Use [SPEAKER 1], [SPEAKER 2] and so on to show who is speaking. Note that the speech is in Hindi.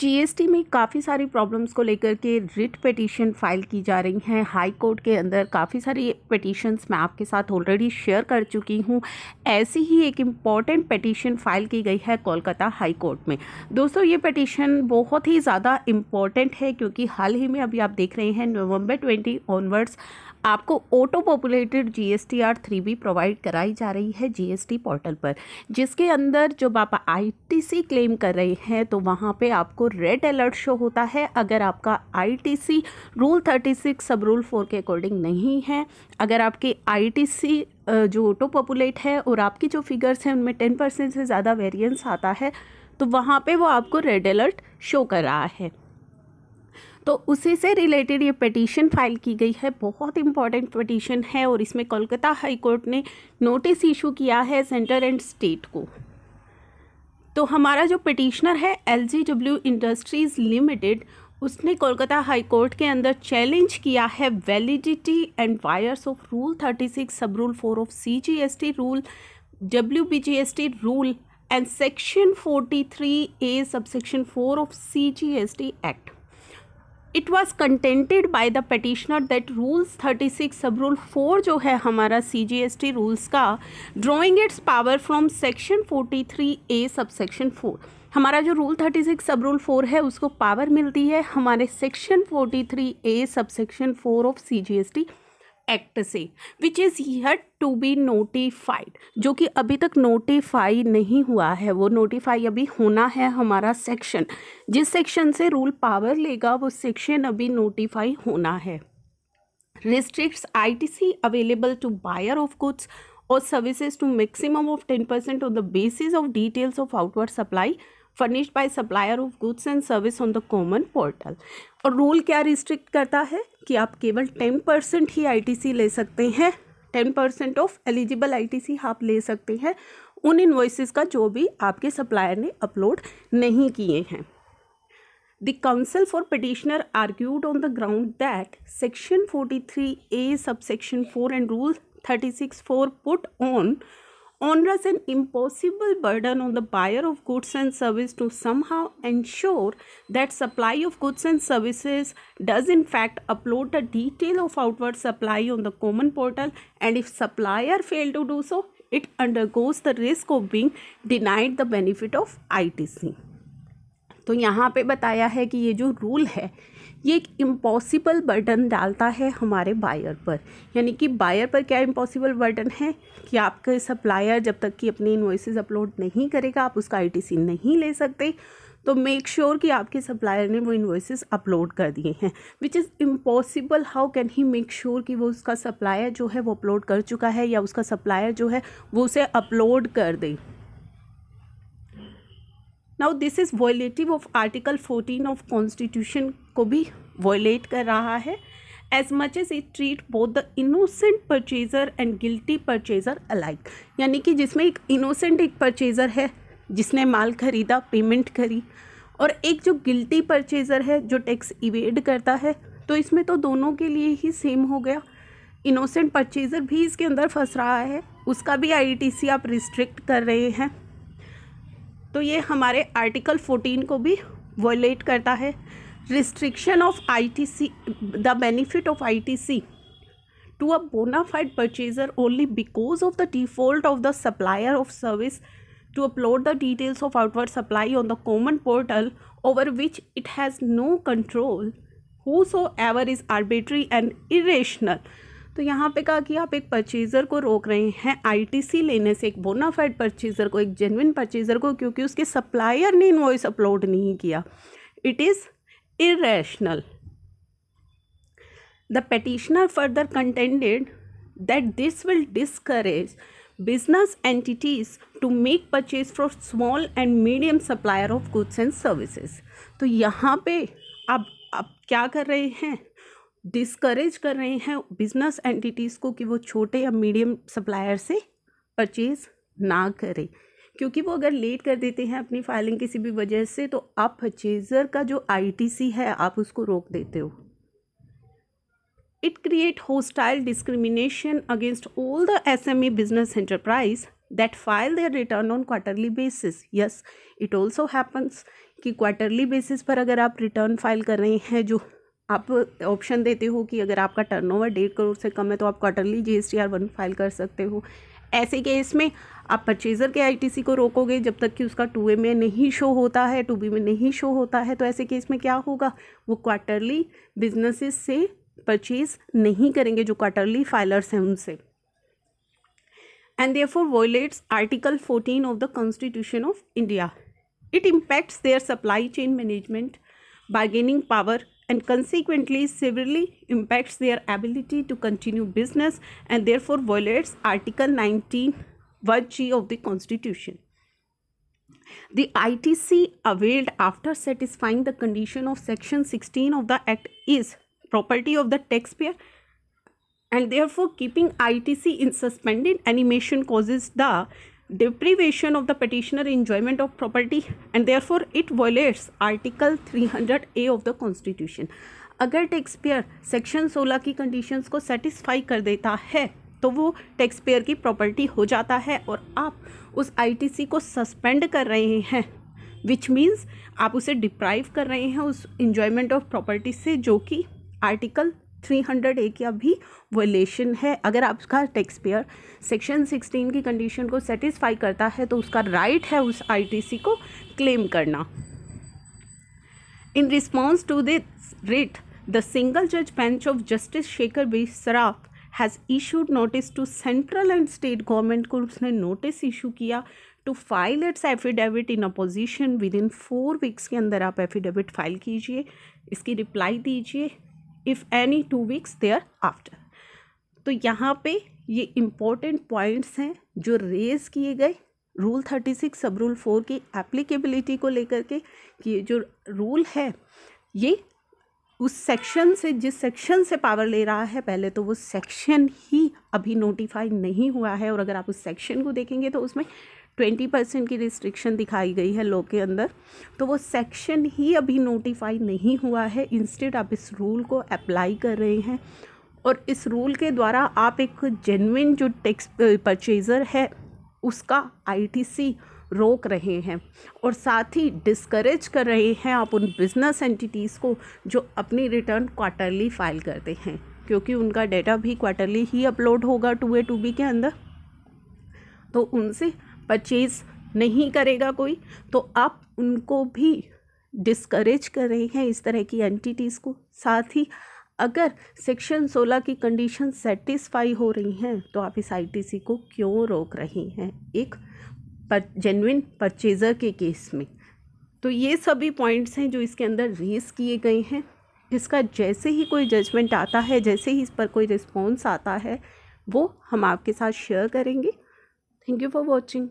[SPEAKER 1] जीएसटी में काफ़ी सारी प्रॉब्लम्स को लेकर के रिट पटिशन फाइल की जा रही हैं हाई कोर्ट के अंदर काफ़ी सारी पटिशन्स मैं आपके साथ ऑलरेडी शेयर कर चुकी हूं ऐसी ही एक इम्पॉर्टेंट पटिशन फाइल की गई है कोलकाता हाई कोर्ट में दोस्तों ये पटिशन बहुत ही ज़्यादा इम्पॉर्टेंट है क्योंकि हाल ही में अभी आप देख रहे हैं नवम्बर ट्वेंटी ऑनवर्ड्स आपको auto populated G S T R three भी प्रोवाइड कराई जा रही है जी एस टी पोर्टल पर जिसके अंदर जब आप आई टी सी क्लेम कर रहे हैं तो वहाँ पे आपको रेड अलर्ट शो होता है अगर आपका I T C rule thirty six sub rule four के अकॉर्डिंग नहीं है अगर आपकी आई टी सी जो ऑटो पॉपुलेट है और आपकी जो फिगर्स हैं उनमें टेन परसेंट से ज़्यादा वेरियंस आता है तो वहाँ पर वो आपको रेड अलर्ट शो कर रहा है तो उसी से रिलेटेड ये पटिशन फाइल की गई है बहुत इंपॉर्टेंट पटिशन है और इसमें कोलकाता हाई कोर्ट ने नोटिस इशू किया है सेंटर एंड स्टेट को तो हमारा जो पटिशनर है एल इंडस्ट्रीज़ लिमिटेड उसने कोलकाता हाई कोर्ट के अंदर चैलेंज किया है validity and vires of rule 36 sub rule four of C G S T rule W B G S T rule and section 43 A sub section four of C G S T act it was contented by the petitioner that rules thirty six sub rule four जो है हमारा C G S T rules का drawing its power from section forty three A sub section four हमारा जो rule thirty six sub rule four है उसको पावर मिलती है हमारे section forty three A sub section four of C G S T act से which is yet to be notified जो कि अभी तक नोटिफाई नहीं हुआ है वो नोटिफाई अभी होना है हमारा सेक्शन जिस सेक्शन से रूल पावर लेगा वो सेक्शन अभी नोटिफाई होना है restricts ITC available to buyer of goods और services to maximum of ten percent on the basis of details of outward supply furnished by supplier of goods and service on the common portal और रूल क्या रिस्ट्रिक्ट करता है कि आप केवल टेन परसेंट ही आईटीसी ले सकते हैं ten percent of eligible ITC आप ले सकते हैं उन इन्वॉइसिस का जो भी आपके सप्लायर ने अपलोड नहीं किए हैं the counsel for petitioner argued on the ground that section forty three A subsection four and rule thirty six four put on onerous and impossible burden on the buyer of goods and service to somehow ensure that supply of goods and services does in fact upload the detail of outward supply on the common portal and if supplier fail to do so it undergoes the risk of being denied the benefit of ITC तो यहाँ पे बताया है कि ये जो रूल है ये एक इम्पॉसिबल बर्डन डालता है हमारे बायर पर यानी कि बायर पर क्या इम्पॉसिबल बर्डन है कि आपके सप्लायर जब तक कि अपनी इन्वॉइसेस अपलोड नहीं करेगा आप उसका आईटीसी नहीं ले सकते तो मेक श्योर sure कि आपके सप्लायर ने वो इन्वॉइसेस अपलोड कर दिए हैं which is impossible how can he make sure कि वो उसका सप्लायर जो है वो अपलोड कर चुका है या उसका सप्लायर जो है वो उसे अपलोड कर दे now this is violative of article 14 of constitution को भी वोलेट कर रहा है as much as it treat both the innocent purchaser and guilty purchaser alike यानी कि जिसमें एक इनोसेंट एक परचेजर है जिसने माल खरीदा पेमेंट करी और एक जो गिल्टी परचेजर है जो टैक्स इवेड करता है तो इसमें तो दोनों के लिए ही सेम हो गया इनोसेंट परचेजर भी इसके अंदर फंस रहा है उसका भी आईटीसी आप रिस्ट्रिक्ट कर रहे हैं तो ये हमारे आर्टिकल 14 को भी वोलेट करता है restriction of ITC, the benefit of ITC to a bona fide purchaser only because of the default of the supplier of service to upload the details of outward supply on the common portal over which it has no control whosoever is arbitrary and irrational तो यहाँ पे कहा कि आप एक परचेज़र को रोक रहे हैं आईटीसी लेने से एक बोनाफाइड परचेज़र को एक जेनविन परचेज़र को क्योंकि उसके सप्लायर ने इन्वॉइस अपलोड नहीं किया it is irrational. The petitioner further contended that this will discourage business entities to make purchase from small and medium supplier of goods and services. तो यहाँ पे अब अब क्या कर रहे हैं डिस्करेज कर रहे हैं बिजनेस एंटिटीज़ को कि वो छोटे या मीडियम सप्लायर से परचेज ना करें क्योंकि वो अगर लेट कर देते हैं अपनी फाइलिंग किसी भी वजह से तो आप परचेजर का जो आईटीसी है आप उसको रोक देते हो it create hostile discrimination against all the S M E business enterprise that file their return on quarterly basis yes it also happens कि क्वार्टरली बेसिस पर अगर आप रिटर्न फाइल कर रहे हैं जो आप ऑप्शन देते हो कि अगर आपका टर्नओवर ओवर डेढ़ करोड़ से कम है तो आप quarterly G S T R one file कर सकते हो ऐसे केस में आप परचेजर के आईटीसी को रोकोगे जब तक कि उसका टू ए में नहीं शो होता है टू बी में नहीं शो होता है तो ऐसे केस में क्या होगा वो क्वार्टरली बिजनेसेस से परचेज नहीं करेंगे जो क्वार्टरली फाइलर्स हैं उनसे and therefore violates article fourteen of the constitution of India it impacts their supply chain management bargaining power and consequently severely impacts their ability to continue business and therefore violates Article 19 1G of the Constitution. The ITC availed after satisfying the condition of Section 16 of the Act is property of the taxpayer and therefore keeping ITC in suspended animation causes the deprivation of the petitioner enjoyment of property and therefore it violates article 300a of the constitution अगर टैक्सपेयर सेक्शन 16 की कंडीशंस को सेटिस्फाई कर देता है तो वो टैक्सपेयर की प्रॉपर्टी हो जाता है और आप उस आईटीसी को सस्पेंड कर रहे हैं विच मीन्स आप उसे डिप्राइव कर रहे हैं उस इन्जॉयमेंट ऑफ प्रॉपर्टी से जो कि आर्टिकल थ्री हंड्रेड ए की अभी वोलेशन है अगर आपका टैक्स पेयर सेक्शन सिक्सटीन की कंडीशन को सेटिस्फाई करता है तो उसका राइट right है उस आईटीसी को क्लेम करना in response to this writ the single जज bench of justice Shekhar B Saraf has issued notice to central and state government को उसने नोटिस इशू किया to file its affidavit in opposition within four weeks के अंदर आप एफिडेविट फाइल कीजिए इसकी रिप्लाई दीजिए if any two weeks thereafter तो यहाँ पे ये इम्पोर्टेंट पॉइंट्स हैं जो रेज किए गए rule thirty six sub rule four की एप्लीकेबिलिटी को लेकर के कि जो रूल है ये उस सेक्शन से जिस सेक्शन से पावर ले रहा है पहले तो वो सेक्शन ही अभी नोटिफाई नहीं हुआ है और अगर आप उस सेक्शन को देखेंगे तो उसमें ट्वेंटी परसेंट की रिस्ट्रिक्शन दिखाई गई है लॉ के अंदर तो वो सेक्शन ही अभी नोटिफाई नहीं हुआ है इंस्टेड आप इस रूल को अप्लाई कर रहे हैं और इस रूल के द्वारा आप एक जेनविन जो टैक्स परचेज़र है उसका आईटीसी रोक रहे हैं और साथ ही डिस्करेज कर रहे हैं आप उन बिज़नेस एंटिटीज़ को जो अपनी रिटर्न क्वार्टरली फाइल करते हैं क्योंकि उनका डेटा भी क्वार्टरली ही अपलोड होगा टू ए टू बी के अंदर तो उनसे परचेज़ नहीं करेगा कोई तो आप उनको भी डिस्करेज कर रहे हैं इस तरह की एंटिटीज़ को साथ ही अगर सेक्शन 16 की कंडीशन सेटिस्फाई हो रही हैं तो आप इस आईटीसी को क्यों रोक रहे हैं एक पर जेनविन परचेज़र के केस में तो ये सभी पॉइंट्स हैं जो इसके अंदर रेस किए गए हैं इसका जैसे ही कोई जजमेंट आता है जैसे ही इस पर कोई रिस्पॉन्स आता है वो हम आपके साथ शेयर करेंगे थैंक यू फॉर वॉचिंग